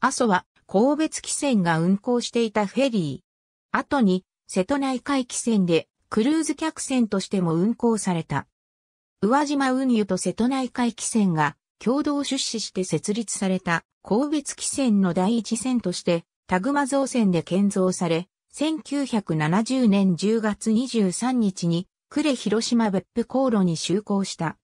阿蘇は神戸汽船が運航していたフェリー。後に瀬戸内海汽船でクルーズ客船としても運航された。宇和島運輸と瀬戸内海汽船が共同出資して設立された神戸汽船の第一船として田熊造船で建造され、1970年10月23日に呉広島別府航路に就航した。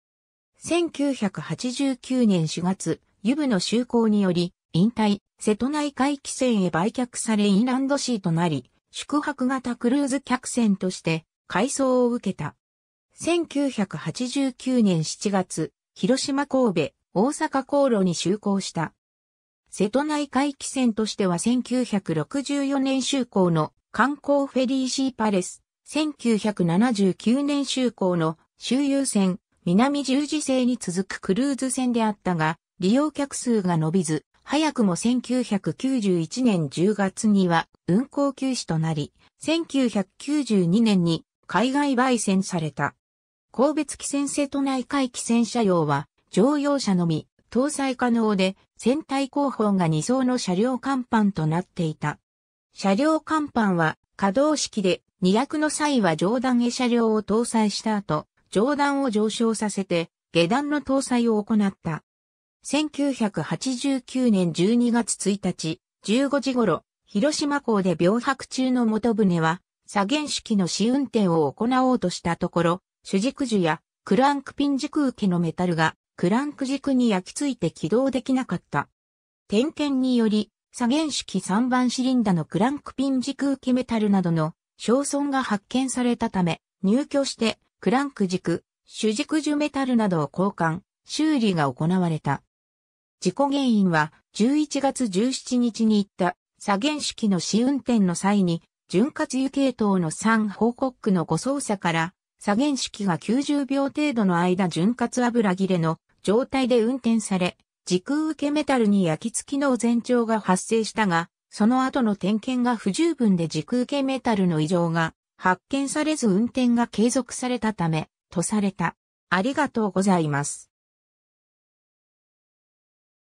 1989年4月、湯部の就航により、引退、瀬戸内海汽船へ売却されインランドシーとなり、宿泊型クルーズ客船として改装を受けた。1989年7月、広島神戸、大阪航路に就航した。瀬戸内海汽船としては1964年就航の観光フェリーシーパレス、1979年就航の周遊船、南十字星に続くクルーズ船であったが、利用客数が伸びず、早くも1991年10月には運行休止となり、1992年に海外焙煎された。神戸付き船瀬都内海汽船車用は乗用車のみ搭載可能で船体後方が2層の車両甲板となっていた。車両甲板は可動式で2役の際は上段へ車両を搭載した後、上段を上昇させて下段の搭載を行った。1989年12月1日、15時頃、広島港で病泊中の元船は、左舷式の試運転を行おうとしたところ、主軸樹やクランクピン軸受けのメタルがクランク軸に焼き付いて起動できなかった。点検により、左舷式3番シリンダのクランクピン軸受けメタルなどの焼損が発見されたため、入居してクランク軸、主軸樹メタルなどを交換、修理が行われた。事故原因は11月17日に行った左舷式の試運転の際に、潤滑油系統の3報告区の誤操作から、左舷式が90秒程度の間潤滑油切れの状態で運転され、時空受けメタルに焼き付きの前兆が発生したが、その後の点検が不十分で時空受けメタルの異常が発見されず運転が継続されたため、とされた。ありがとうございます。